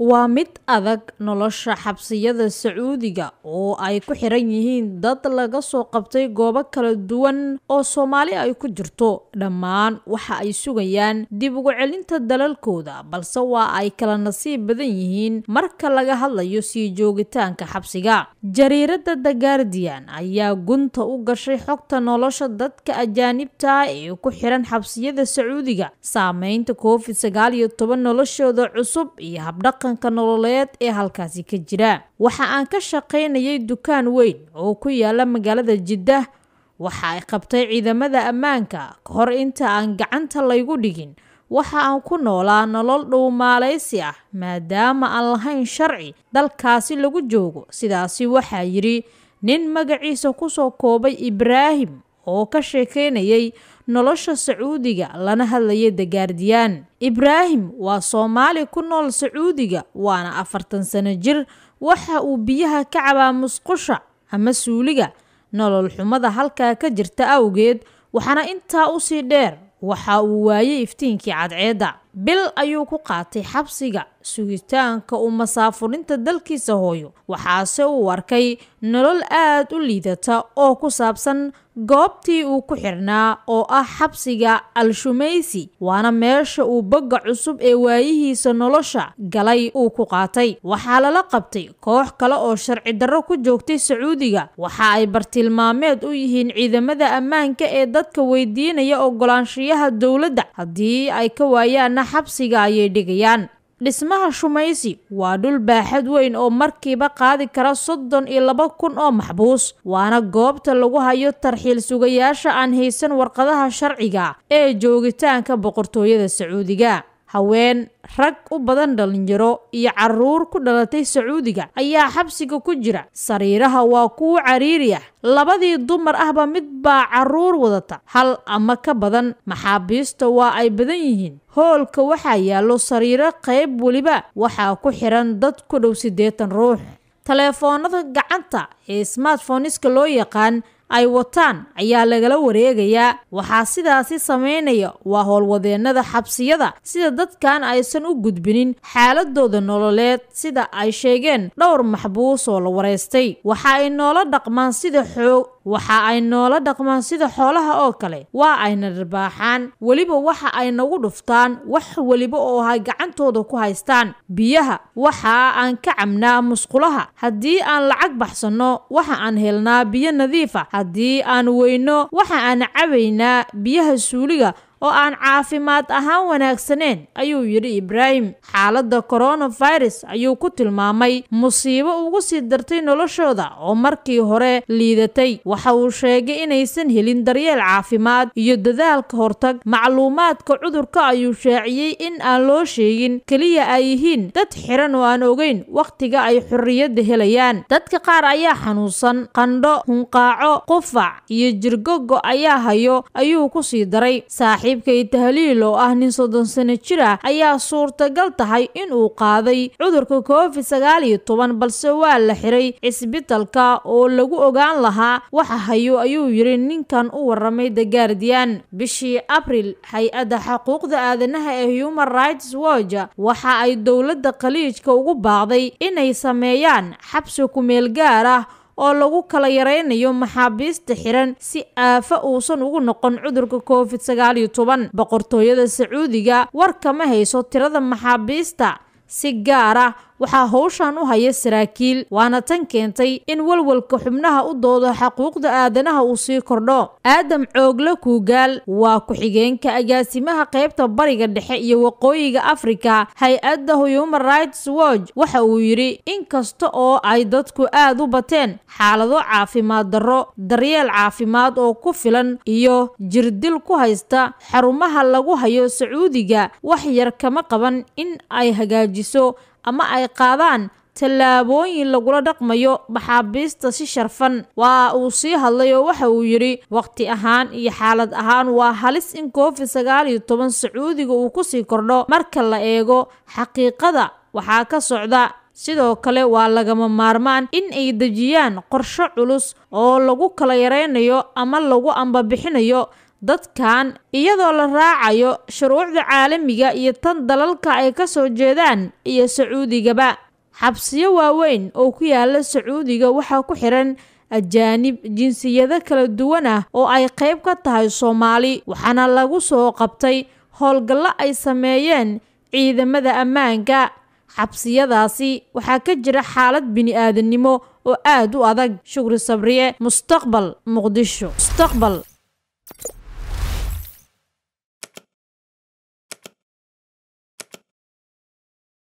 waa mid adag nolosha xabsiyada sacuudiga oo ay ku xiran yihiin dad laga soo qabtay goobo kala duwan oo soomaali ay ku jirto dhammaan waxa ay sugayaan dib ugu celinta dalalkooda balse waa ay kala nasiib badan yihiin marka laga hadlayo sii joogitaanka xabsiga jariiradda the guardian ayaa gunta u gashay xogta nolosha dadka ajaanibta ah ee ku xiran xabsiyada sacuudiga saameynta covid sagaal iyo toban noloshooda cusub iyo habdhaqan dhaqanka nololeed ee halkaasi ka jira waxa aan ka shaqaynayay dukaan weyn oo ku yaala magaalada jiddah waxa ay qabtay ciidamada ammaanka ka hor inta aan gacanta laygu dhigin waxa aan ku noolaa nolol dhow maalaysi ah maadaama aan lahayn sharci dalkaasi lagu joogo sidaasi waxaa yidhi nin magaciisa kusoo koobay ibraahim oo ka sheekaynayay nolosha sacuudiga lana hadlaya dagaardiyaan ibraahim waa soomaali ku nool sacuudiga waana afartan sano jir waxa uu biyaha ka cabaa musqusha ama suuliga nolol xumada halkaa ka jirta awgeed waxaana intaa usii dheer waxa uu waayey iftiinkii cadceedda bil ayuu ku qaatay xabsiga sugitaanka uu masaafurinta dalkiisa hooyo waxaase uu arkay nolol aad u liidata oo ku saabsan goobtii uu ku xirnaa oo ah xabsiga al-shumaysi waana meesha uu bogga cusub ee waayihiisa nolosha galay uu ku qaatay waxaa lala qabtay koox kale oo sharci darro ku joogtay sacuudiga waxa ay bartilmaameed u yihiin ciidamada ammaanka ee dadka weydiinaya ogolaanshiyaha dowladda haddii ay ka waayaan haddana xabsiga ayay dhigayaan dhismaha shumaysi waa dhul baaxad weyn oo markiiba qaadi kara soddon iyo laba kun oo maxbuus waana goobta lagu hayo tarxiil sugayaasha aan haysan warqadaha sharciga ee joogitaanka boqortooyada sacuudiga haween rag u badan dhallinyaro iyo caruur ku dhalatay sacuudiga ayaa xabsiga ku jira sariiraha waa kuu cariiri ah labadii dumar ahba mid baa caruur wadata hal ama ka badan maxaabiista waa ay badan yihiin hoolka waxaa yaallo sariiro qayb weliba waxaa ku xihan dad ku dhow siddeetan ruux taleefoonada gacanta ee smartfoniska loo yaqaan ay wataan ayaa lagala wareegayaa waxaa sidaasi samaynaya waa howlwadeennada xabsiyada sida dadkan aysan u gudbinin xaaladooda nololeed sida ay sheegeen dhowr maxbuus oo la waraystay waxa ay noola dhaqmaan sida xoog waxa ay noola dhaqmaan sida xoolaha oo kale waa ayna dharbaaxaan weliba waxa ay nagu dhuftaan wax weliba oo ay gacantooda ku haystaan biyaha waxa aan ka cabnaa musqulaha haddii aan lacag baxsanno waxa aan helnaa biyo nadiifa ah. haddii aan weyno waxa aan cabaynaa biyaha suuliga oo aan caafimaad ahaan wanaagsaneen ayuu yidhi ibraahim xaaladda koronavirus ayuu ku tilmaamay musiibo ugu sii dartay noloshooda oo markii hore liidatay waxa uu sheegay inaysan helin daryeel caafimaad iyo dadaalka hortag macluumaadka cudurka ayuu shaaciyey in aan loo sheegin keliya ay yihiin dad xiran oo aan ogeyn wakhtiga ay xorriyadda helayaan dadka qaar ayaa xanuunsan qandho hunqaaco qufac iyo jirgogo ayaa hayo ayuu ku sii daray saaxiibkay tahliil oo ah nin soddon sano jira ayaa suurtagal tahay in uu qaaday cudurka covid sagaal iyo toban balse waa la xiray cisbitalka oo lagu ogaan lahaa waxa hayo ayuu yidhi ninkan u waramay the guardian bishii abril hay-adda xuquuqda aadanaha ee human rights watch waxa ay dowladda khaliijka ugu baaqday inay sameeyaan xabsi ku meel gaar ah oo lagu kala yaraynayo maxaabiista xiran si aafa uusan ugu noqon cudurka covid sagaal iyo toban boqortooyada sacuudiga war kama hayso tirada maxaabiista si gaar ah waxaa howshan u haya saraakiil waana tan keentay in walwalka xubnaha u doodo xaquuqda aadanaha uu sii kordho aadam coogle kuugaal waa ku-xigeenka agaasimaha qaybta bariga dhexe iyo waqooyiga afrika hay-adda human rights watch waxa uu yidhi inkasta oo ay dadku aad u bateen xaalado caafimaad darro daryeel caafimaad oo ku filan iyo jirdil ku haysta xarumaha lagu hayo sacuudiga wax yar kama qaban in ay hagaajiso ama ay qaadaan tallaabooyin lagula dhaqmayo maxaabiista si sharfan waa uu sii hadlay oo waxa uu yidhi wakhti ahaan iyo xaalad ahaan waa halis in covid sagaal iyo toban sacuudiga uu ku sii kordho marka la eego xaqiiqada waxaa ka socda sidoo kale waa lagama maarmaan in ay dejiyaan qorsho culus oo lagu kala yaraynayo ama lagu ambabixinayo dadkan iyadoo la raacayo shuruucda caalamiga iyo tan dalalka ay ka soo jeedaan iyo sacuudigaba xabsiyo waaweyn oo ku yaalla sacuudiga waxaa ku xiran ajaanib jinsiyado kala duwan ah oo ay qayb ka tahay soomaali waxaana lagu soo qabtay howlgallo ay sameeyeen ciidamada ammaanka xabsiyadaasi waxaa ka jira xaalad bini'aadannimo oo aad u adag shukri sabriye mustaqbal muqdisho mustaqbal